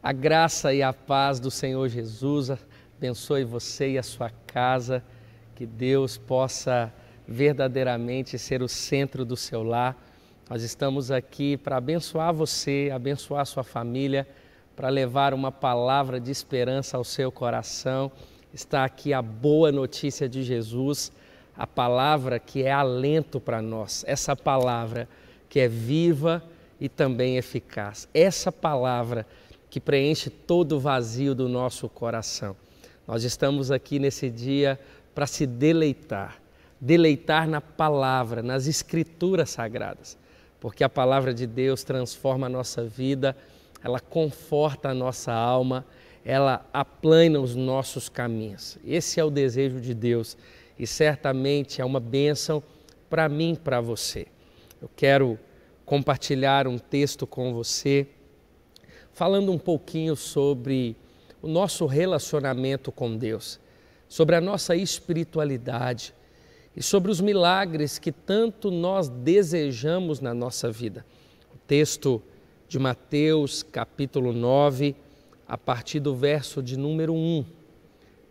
A graça e a paz do Senhor Jesus abençoe você e a sua casa, que Deus possa verdadeiramente ser o centro do seu lar. Nós estamos aqui para abençoar você, abençoar sua família para levar uma palavra de esperança ao seu coração. Está aqui a boa notícia de Jesus, a palavra que é alento para nós, essa palavra que é viva e também eficaz, essa palavra que preenche todo o vazio do nosso coração. Nós estamos aqui nesse dia para se deleitar, deleitar na palavra, nas escrituras sagradas, porque a palavra de Deus transforma a nossa vida ela conforta a nossa alma, ela aplana os nossos caminhos. Esse é o desejo de Deus e certamente é uma bênção para mim e para você. Eu quero compartilhar um texto com você, falando um pouquinho sobre o nosso relacionamento com Deus, sobre a nossa espiritualidade e sobre os milagres que tanto nós desejamos na nossa vida. O texto de Mateus, capítulo 9, a partir do verso de número 1.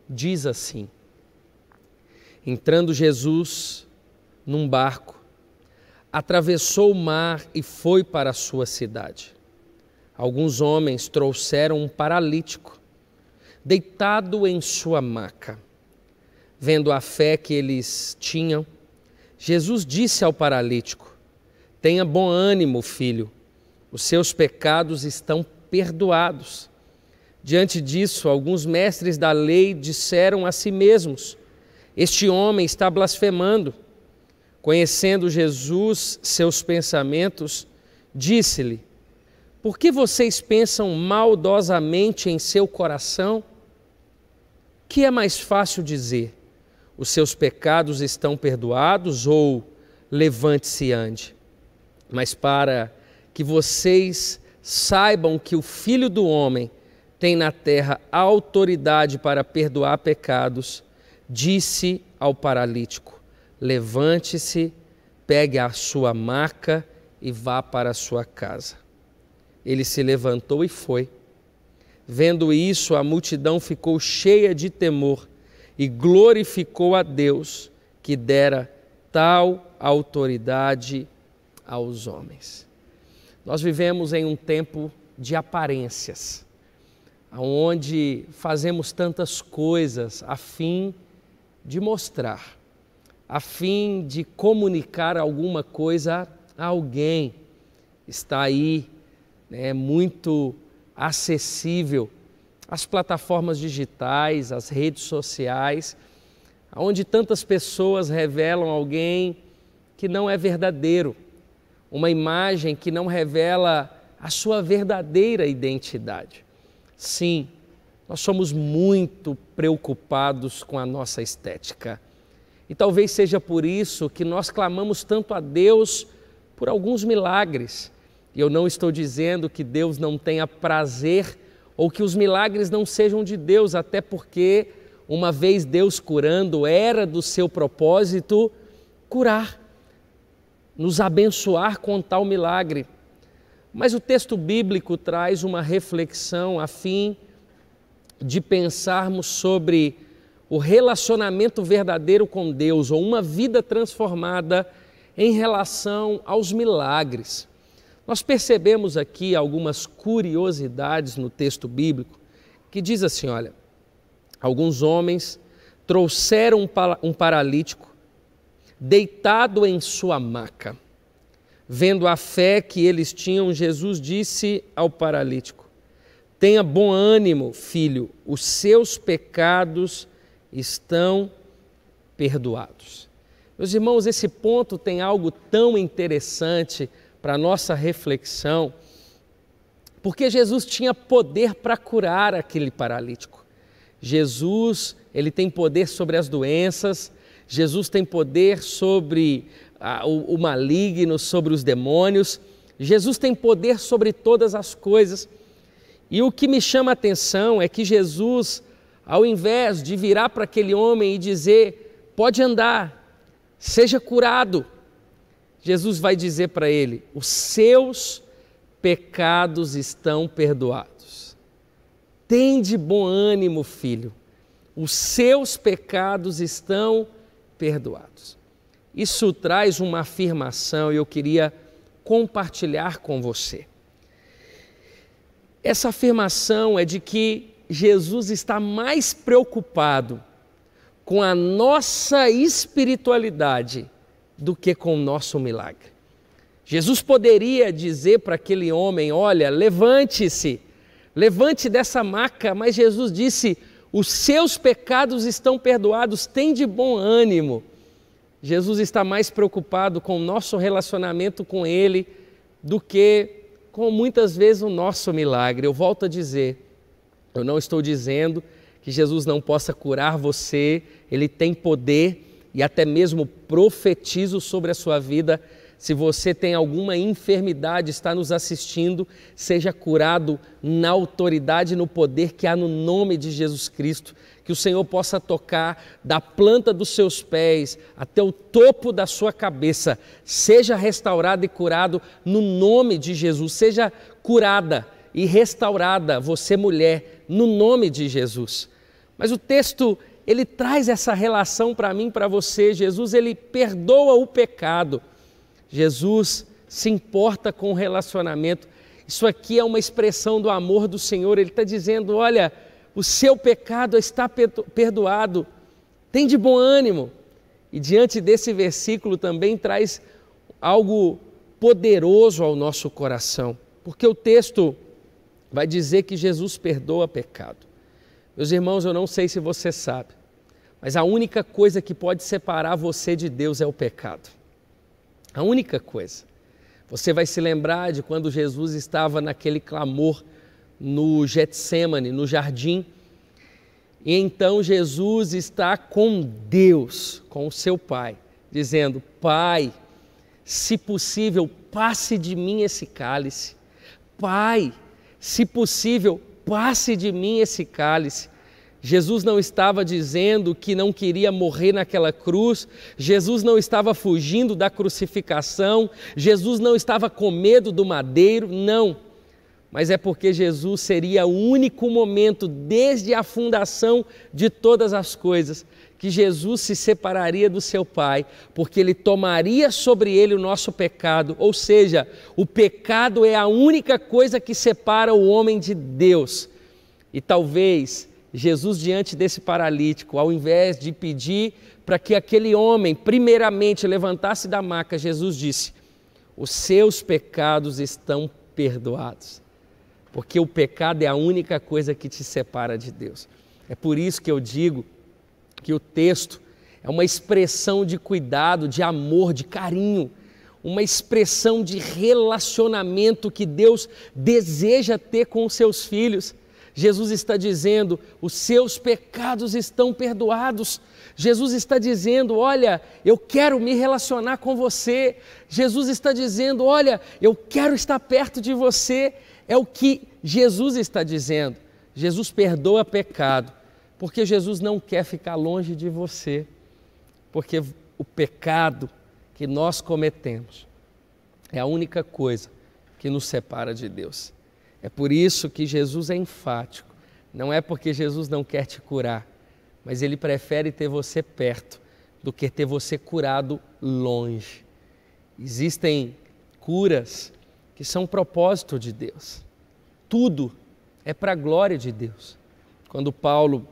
Diz assim: Entrando Jesus num barco, atravessou o mar e foi para a sua cidade. Alguns homens trouxeram um paralítico, deitado em sua maca. Vendo a fé que eles tinham, Jesus disse ao paralítico: Tenha bom ânimo, filho os seus pecados estão perdoados. Diante disso, alguns mestres da lei disseram a si mesmos: Este homem está blasfemando. Conhecendo Jesus, seus pensamentos, disse-lhe: Por que vocês pensam maldosamente em seu coração? Que é mais fácil dizer: Os seus pecados estão perdoados ou levante-se e ande? Mas para que vocês saibam que o Filho do Homem tem na terra autoridade para perdoar pecados, disse ao paralítico: Levante-se, pegue a sua maca e vá para a sua casa. Ele se levantou e foi. Vendo isso, a multidão ficou cheia de temor e glorificou a Deus que dera tal autoridade aos homens. Nós vivemos em um tempo de aparências, onde fazemos tantas coisas a fim de mostrar, a fim de comunicar alguma coisa a alguém. Está aí, né, muito acessível as plataformas digitais, as redes sociais, onde tantas pessoas revelam alguém que não é verdadeiro, uma imagem que não revela a sua verdadeira identidade. Sim, nós somos muito preocupados com a nossa estética. E talvez seja por isso que nós clamamos tanto a Deus por alguns milagres. E eu não estou dizendo que Deus não tenha prazer ou que os milagres não sejam de Deus, até porque, uma vez Deus curando, era do seu propósito curar nos abençoar com tal milagre. Mas o texto bíblico traz uma reflexão a fim de pensarmos sobre o relacionamento verdadeiro com Deus, ou uma vida transformada em relação aos milagres. Nós percebemos aqui algumas curiosidades no texto bíblico que diz assim: olha, alguns homens trouxeram um paralítico deitado em sua maca. Vendo a fé que eles tinham, Jesus disse ao paralítico: Tenha bom ânimo, filho, os seus pecados estão perdoados. Meus irmãos, esse ponto tem algo tão interessante para nossa reflexão, porque Jesus tinha poder para curar aquele paralítico. Jesus, ele tem poder sobre as doenças, Jesus tem poder sobre o, o maligno, sobre os demônios. Jesus tem poder sobre todas as coisas. E o que me chama a atenção é que Jesus, ao invés de virar para aquele homem e dizer: pode andar, seja curado, Jesus vai dizer para ele: os seus pecados estão perdoados. Tem de bom ânimo, filho, os seus pecados estão perdoados perdoados. Isso traz uma afirmação e eu queria compartilhar com você. Essa afirmação é de que Jesus está mais preocupado com a nossa espiritualidade do que com o nosso milagre. Jesus poderia dizer para aquele homem: Olha, levante-se, levante dessa maca, mas Jesus disse: os seus pecados estão perdoados, tem de bom ânimo. Jesus está mais preocupado com o nosso relacionamento com Ele do que com muitas vezes o nosso milagre. Eu volto a dizer, eu não estou dizendo que Jesus não possa curar você, Ele tem poder e até mesmo profetizo sobre a sua vida se você tem alguma enfermidade, está nos assistindo, seja curado na autoridade, no poder que há no nome de Jesus Cristo. Que o Senhor possa tocar da planta dos seus pés até o topo da sua cabeça. Seja restaurado e curado no nome de Jesus. Seja curada e restaurada, você mulher, no nome de Jesus. Mas o texto ele traz essa relação para mim, para você. Jesus ele perdoa o pecado. Jesus se importa com o relacionamento. Isso aqui é uma expressão do amor do Senhor. Ele está dizendo: olha, o seu pecado está perdoado, tem de bom ânimo. E diante desse versículo também traz algo poderoso ao nosso coração, porque o texto vai dizer que Jesus perdoa pecado. Meus irmãos, eu não sei se você sabe, mas a única coisa que pode separar você de Deus é o pecado. A única coisa. Você vai se lembrar de quando Jesus estava naquele clamor no Getsemane, no jardim. E então Jesus está com Deus, com o seu Pai, dizendo: Pai, se possível, passe de mim esse cálice. Pai, se possível, passe de mim esse cálice. Jesus não estava dizendo que não queria morrer naquela cruz, Jesus não estava fugindo da crucificação, Jesus não estava com medo do madeiro, não. Mas é porque Jesus seria o único momento, desde a fundação de todas as coisas, que Jesus se separaria do seu Pai, porque ele tomaria sobre ele o nosso pecado, ou seja, o pecado é a única coisa que separa o homem de Deus. E talvez Jesus, diante desse paralítico, ao invés de pedir para que aquele homem, primeiramente, levantasse da maca, Jesus disse: Os seus pecados estão perdoados. Porque o pecado é a única coisa que te separa de Deus. É por isso que eu digo que o texto é uma expressão de cuidado, de amor, de carinho, uma expressão de relacionamento que Deus deseja ter com os seus filhos. Jesus está dizendo: os seus pecados estão perdoados. Jesus está dizendo: olha, eu quero me relacionar com você. Jesus está dizendo: olha, eu quero estar perto de você. É o que Jesus está dizendo. Jesus perdoa pecado, porque Jesus não quer ficar longe de você, porque o pecado que nós cometemos é a única coisa que nos separa de Deus. É por isso que Jesus é enfático. Não é porque Jesus não quer te curar, mas ele prefere ter você perto do que ter você curado longe. Existem curas que são propósito de Deus. Tudo é para a glória de Deus. Quando Paulo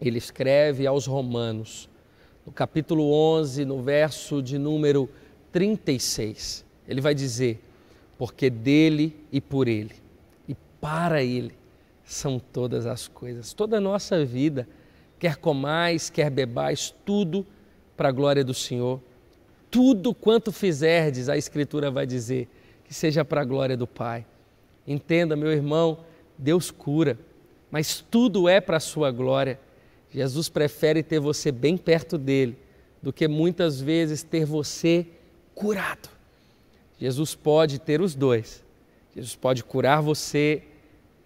ele escreve aos Romanos, no capítulo 11, no verso de número 36, ele vai dizer: Porque dele e por ele para Ele são todas as coisas. Toda a nossa vida, quer comais, quer bebais, tudo para a glória do Senhor. Tudo quanto fizerdes, a Escritura vai dizer, que seja para a glória do Pai. Entenda, meu irmão, Deus cura, mas tudo é para a sua glória. Jesus prefere ter você bem perto dele do que muitas vezes ter você curado. Jesus pode ter os dois. Jesus pode curar você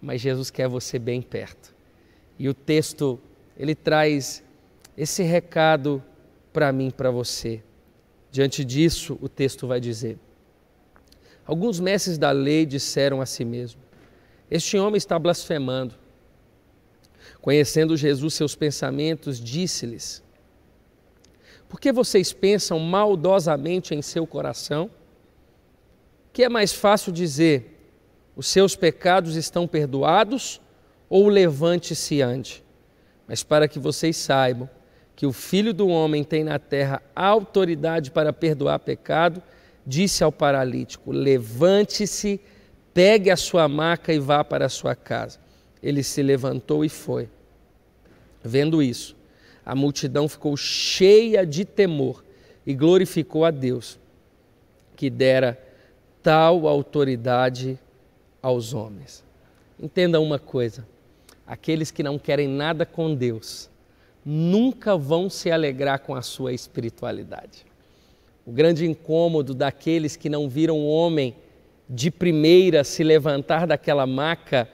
mas Jesus quer você bem perto. E o texto, ele traz esse recado para mim, para você. Diante disso, o texto vai dizer: Alguns mestres da lei disseram a si mesmo: Este homem está blasfemando. Conhecendo Jesus seus pensamentos, disse-lhes: Por que vocês pensam maldosamente em seu coração? Que é mais fácil dizer: os seus pecados estão perdoados, ou levante-se e ande. Mas para que vocês saibam que o Filho do Homem tem na terra autoridade para perdoar pecado, disse ao paralítico: Levante-se, pegue a sua maca e vá para a sua casa. Ele se levantou e foi. Vendo isso, a multidão ficou cheia de temor e glorificou a Deus, que dera tal autoridade aos homens. Entenda uma coisa: aqueles que não querem nada com Deus nunca vão se alegrar com a sua espiritualidade. O grande incômodo daqueles que não viram o homem de primeira se levantar daquela maca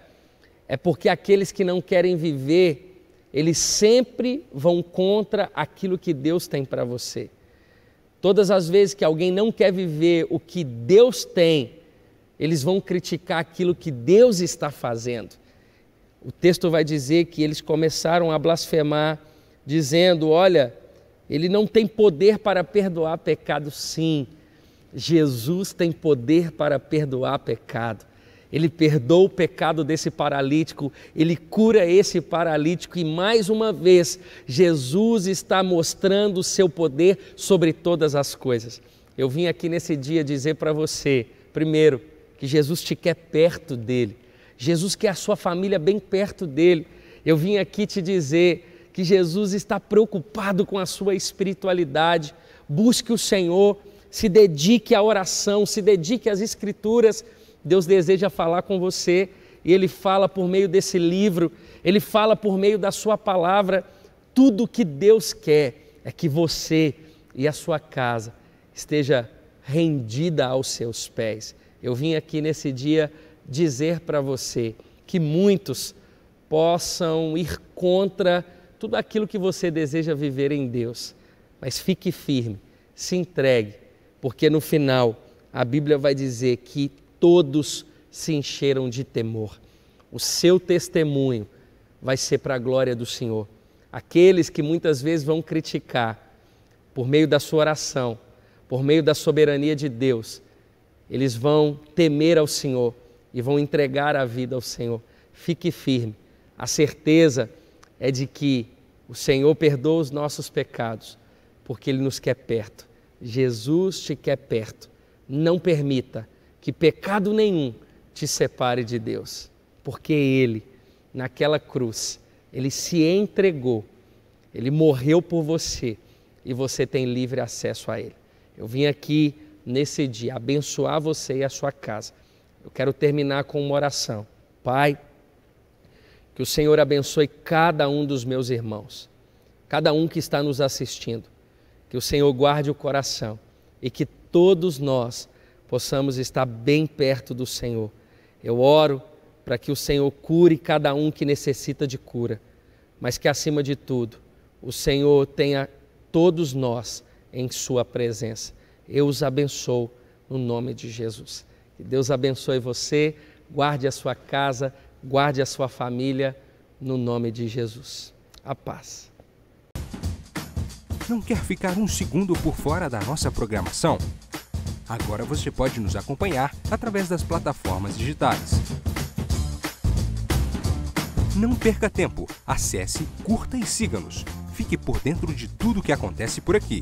é porque aqueles que não querem viver, eles sempre vão contra aquilo que Deus tem para você. Todas as vezes que alguém não quer viver o que Deus tem eles vão criticar aquilo que Deus está fazendo. O texto vai dizer que eles começaram a blasfemar, dizendo: Olha, ele não tem poder para perdoar pecado, sim. Jesus tem poder para perdoar pecado. Ele perdoa o pecado desse paralítico, ele cura esse paralítico e mais uma vez Jesus está mostrando o seu poder sobre todas as coisas. Eu vim aqui nesse dia dizer para você, primeiro, que Jesus te quer perto dele. Jesus quer a sua família bem perto dele. Eu vim aqui te dizer que Jesus está preocupado com a sua espiritualidade. Busque o Senhor, se dedique à oração, se dedique às Escrituras. Deus deseja falar com você e Ele fala por meio desse livro, Ele fala por meio da Sua palavra. Tudo que Deus quer é que você e a sua casa esteja rendida aos seus pés. Eu vim aqui nesse dia dizer para você que muitos possam ir contra tudo aquilo que você deseja viver em Deus. Mas fique firme, se entregue, porque no final a Bíblia vai dizer que todos se encheram de temor. O seu testemunho vai ser para a glória do Senhor. Aqueles que muitas vezes vão criticar, por meio da sua oração, por meio da soberania de Deus, eles vão temer ao Senhor e vão entregar a vida ao Senhor. Fique firme. A certeza é de que o Senhor perdoa os nossos pecados, porque Ele nos quer perto. Jesus te quer perto. Não permita que pecado nenhum te separe de Deus, porque Ele, naquela cruz, Ele se entregou, Ele morreu por você e você tem livre acesso a Ele. Eu vim aqui nesse dia, abençoar você e a sua casa. Eu quero terminar com uma oração. Pai, que o Senhor abençoe cada um dos meus irmãos, cada um que está nos assistindo. Que o Senhor guarde o coração e que todos nós possamos estar bem perto do Senhor. Eu oro para que o Senhor cure cada um que necessita de cura, mas que acima de tudo, o Senhor tenha todos nós em Sua presença eu os abençoo no nome de Jesus. Que Deus abençoe você, guarde a sua casa, guarde a sua família no nome de Jesus. A paz. Não quer ficar um segundo por fora da nossa programação? Agora você pode nos acompanhar através das plataformas digitais. Não perca tempo, acesse, curta e siga-nos. Fique por dentro de tudo o que acontece por aqui.